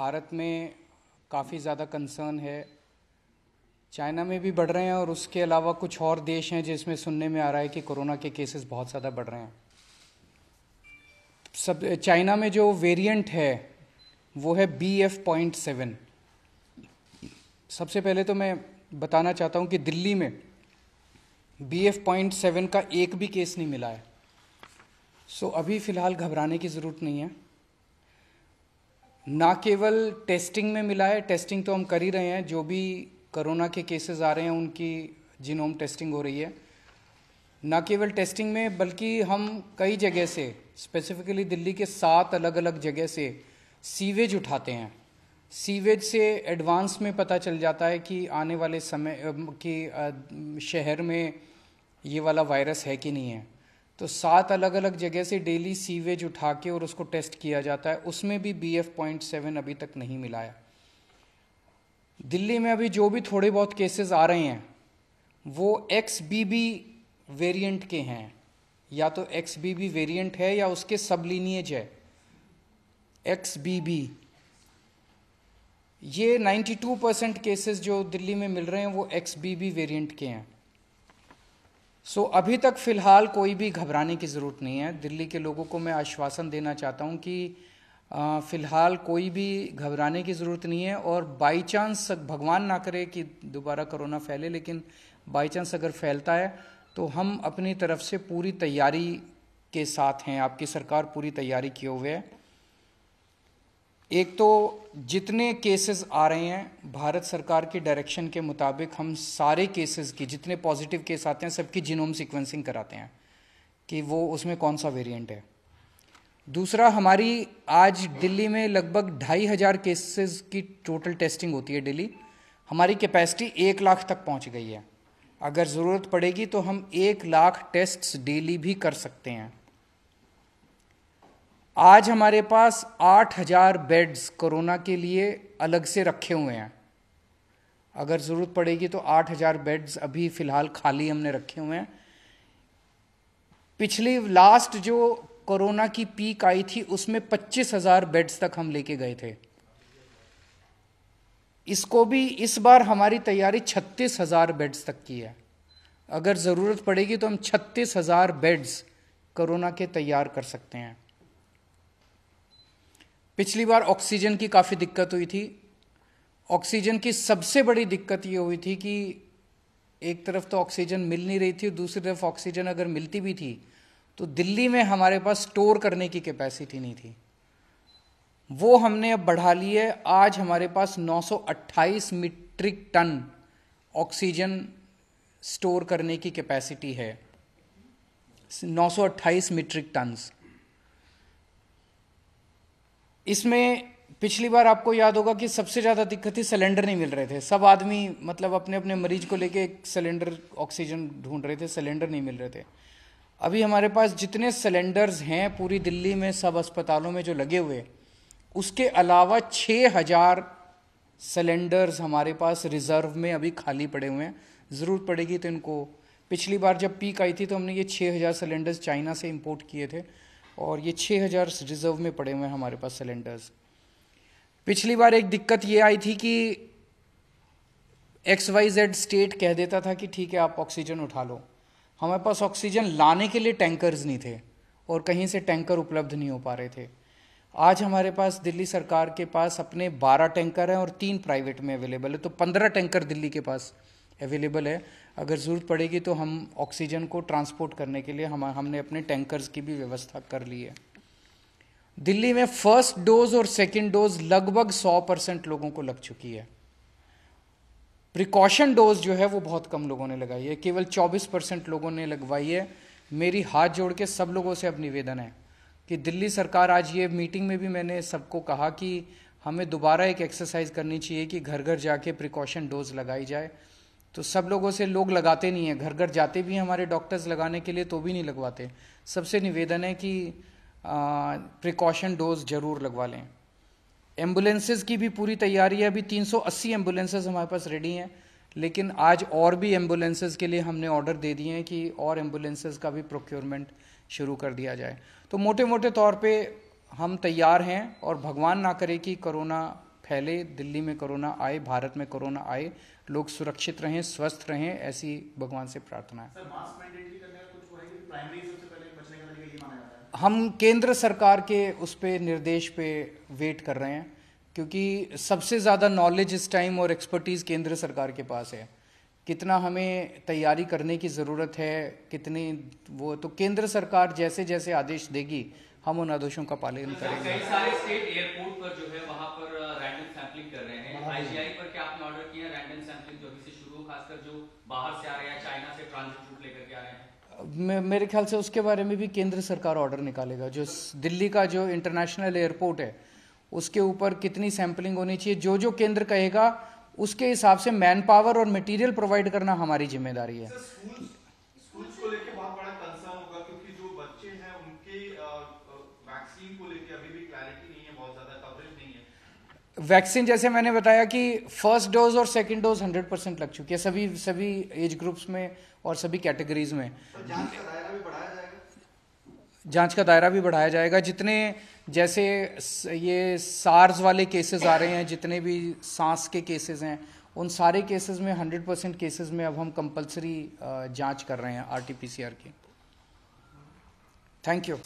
भारत में काफ़ी ज़्यादा कंसर्न है चाइना में भी बढ़ रहे हैं और उसके अलावा कुछ और देश हैं जिसमें सुनने में आ रहा है कि कोरोना के केसेस बहुत ज़्यादा बढ़ रहे हैं सब चाइना में जो वेरिएंट है वो है बी एफ पॉइंट सेवन सबसे पहले तो मैं बताना चाहता हूँ कि दिल्ली में बी एफ पॉइंट सेवन का एक भी केस नहीं मिला है सो अभी फ़िलहाल घबराने की ज़रूरत नहीं है ना केवल टेस्टिंग में मिला है टेस्टिंग तो हम कर ही रहे हैं जो भी कोरोना के केसेस आ रहे हैं उनकी जिनोम टेस्टिंग हो रही है ना केवल टेस्टिंग में बल्कि हम कई जगह से स्पेसिफिकली दिल्ली के सात अलग अलग जगह से सीवेज उठाते हैं सीवेज से एडवांस में पता चल जाता है कि आने वाले समय कि शहर में ये वाला वायरस है कि नहीं है तो सात अलग अलग जगह से डेली सीवेज उठा के और उसको टेस्ट किया जाता है उसमें भी बी एफ पॉइंट सेवन अभी तक नहीं मिला है दिल्ली में अभी जो भी थोड़े बहुत केसेस आ रहे हैं वो एक्स बी बी वेरियंट के हैं या तो एक्स बी बी वेरियंट है या उसके सब लीनिएज है एक्स बी बी ये नाइन्टी टू परसेंट केसेस जो दिल्ली में मिल रहे हैं वो एक्स बी बी वेरियंट के हैं सो so, अभी तक फिलहाल कोई भी घबराने की ज़रूरत नहीं है दिल्ली के लोगों को मैं आश्वासन देना चाहता हूँ कि फ़िलहाल कोई भी घबराने की ज़रूरत नहीं है और बाई चांस भगवान ना करे कि दोबारा कोरोना फैले लेकिन बाई चांस अगर फैलता है तो हम अपनी तरफ से पूरी तैयारी के साथ हैं आपकी सरकार पूरी तैयारी किए हुए है एक तो जितने केसेस आ रहे हैं भारत सरकार की डायरेक्शन के मुताबिक हम सारे केसेस की जितने पॉजिटिव केस आते हैं सबकी जीनोम सीक्वेंसिंग कराते हैं कि वो उसमें कौन सा वेरिएंट है दूसरा हमारी आज दिल्ली में लगभग ढाई हज़ार केसेस की टोटल टेस्टिंग होती है डेली हमारी कैपेसिटी एक लाख तक पहुंच गई है अगर ज़रूरत पड़ेगी तो हम एक लाख टेस्ट्स डेली भी कर सकते हैं आज हमारे पास 8000 बेड्स कोरोना के लिए अलग से रखे हुए हैं अगर ज़रूरत पड़ेगी तो 8000 बेड्स अभी फ़िलहाल खाली हमने रखे हुए हैं पिछली लास्ट जो कोरोना की पीक आई थी उसमें 25000 बेड्स तक हम लेके गए थे इसको भी इस बार हमारी तैयारी 36000 बेड्स तक की है अगर ज़रूरत पड़ेगी तो हम 36000 बेड्स कोरोना के तैयार कर सकते हैं पिछली बार ऑक्सीजन की काफ़ी दिक्कत हुई थी ऑक्सीजन की सबसे बड़ी दिक्कत ये हुई थी कि एक तरफ तो ऑक्सीजन मिल नहीं रही थी और दूसरी तरफ ऑक्सीजन अगर मिलती भी थी तो दिल्ली में हमारे पास स्टोर करने की कैपेसिटी नहीं थी वो हमने अब बढ़ा ली है आज हमारे पास 928 मीट्रिक टन ऑक्सीजन स्टोर करने की कैपेसिटी है 928 मीट्रिक टन्स इसमें पिछली बार आपको याद होगा कि सबसे ज़्यादा दिक्कत थी सिलेंडर नहीं मिल रहे थे सब आदमी मतलब अपने अपने मरीज को लेके एक सिलेंडर ऑक्सीजन ढूंढ रहे थे सिलेंडर नहीं मिल रहे थे अभी हमारे पास जितने सिलेंडर्स हैं पूरी दिल्ली में सब अस्पतालों में जो लगे हुए उसके अलावा छः हज़ार सिलेंडर्स हमारे पास रिज़र्व में अभी खाली पड़े हुए हैं ज़रूरत पड़ेगी तो इनको पिछली बार जब पीक आई थी तो हमने ये छः हज़ार सिलेंडर्स चाइना से इम्पोर्ट किए थे और ये छः हज़ार रिज़र्व में पड़े हुए हैं हमारे पास सिलेंडर्स पिछली बार एक दिक्कत ये आई थी कि एक्स वाई जेड स्टेट कह देता था कि ठीक है आप ऑक्सीजन उठा लो हमारे पास ऑक्सीजन लाने के लिए टैंकर्स नहीं थे और कहीं से टैंकर उपलब्ध नहीं हो पा रहे थे आज हमारे पास दिल्ली सरकार के पास अपने 12 टैंकर हैं और तीन प्राइवेट में अवेलेबल है तो 15 टैंकर दिल्ली के पास अवेलेबल है अगर ज़रूरत पड़ेगी तो हम ऑक्सीजन को ट्रांसपोर्ट करने के लिए हम हमने अपने टैंकर्स की भी व्यवस्था कर ली है दिल्ली में फर्स्ट डोज और सेकेंड डोज लगभग सौ परसेंट लोगों को लग चुकी है प्रिकॉशन डोज जो है वो बहुत कम लोगों ने लगाई है केवल चौबीस परसेंट लोगों ने लगवाई है मेरी हाथ जोड़ के सब लोगों से अब निवेदन है कि दिल्ली सरकार आज ये मीटिंग में भी मैंने सबको कहा कि हमें दोबारा एक एक्सरसाइज करनी चाहिए कि घर घर जाके प्रिकॉशन डोज लगाई जाए तो सब लोगों से लोग लगाते नहीं हैं घर घर जाते भी हैं हमारे डॉक्टर्स लगाने के लिए तो भी नहीं लगवाते सबसे निवेदन है कि प्रिकॉशन डोज ज़रूर लगवा लें एम्बुलेंसेज की भी पूरी तैयारी है अभी 380 एम्बुलेंसेज हमारे पास रेडी हैं लेकिन आज और भी एम्बुलेंसेज के लिए हमने ऑर्डर दे दिए हैं कि और एम्बुलेंसेज का भी प्रोक्योरमेंट शुरू कर दिया जाए तो मोटे मोटे तौर पे हम तैयार हैं और भगवान ना करे कि कोरोना फैले दिल्ली में कोरोना आए भारत में कोरोना आए लोग सुरक्षित रहें स्वस्थ रहें ऐसी भगवान से प्रार्थना है हम केंद्र सरकार के उस पर निर्देश पे वेट कर रहे हैं क्योंकि सबसे ज़्यादा नॉलेज इस टाइम और एक्सपर्टीज़ केंद्र सरकार के पास है कितना हमें तैयारी करने की ज़रूरत है कितनी वो तो केंद्र सरकार जैसे जैसे आदेश देगी हम उन आदेशों का पालन करेंगे कई सारे स्टेट एयरपोर्ट पर जो आईजीआई पर क्या आपने ऑर्डर किया रैंडम सैंपलिंग जो अभी से शुरू हो खासकर जो बाहर से आ रहे हैं चाइना से ट्रांजिट रूट लेकर के आ रहे हैं मेरे ख्याल से उसके बारे में भी केंद्र सरकार ऑर्डर निकालेगा जो दिल्ली का जो इंटरनेशनल एयरपोर्ट है उसके ऊपर कितनी सैंपलिंग होनी चाहिए जो जो केंद्र कहेगा उसके हिसाब से मैन पावर और मटेरियल प्रोवाइड करना हमारी जिम्मेदारी है वैक्सीन जैसे मैंने बताया कि फर्स्ट डोज और सेकंड डोज 100 परसेंट लग चुकी है सभी सभी एज ग्रुप्स में और सभी कैटेगरीज में तो जांच का दायरा भी बढ़ाया जाएगा जितने जैसे ये सार्स वाले केसेस आ रहे हैं जितने भी सांस के केसेस हैं उन सारे केसेस में 100 परसेंट केसेज में अब हम कंपलसरी जांच कर रहे हैं आरटीपीसीआर की थैंक यू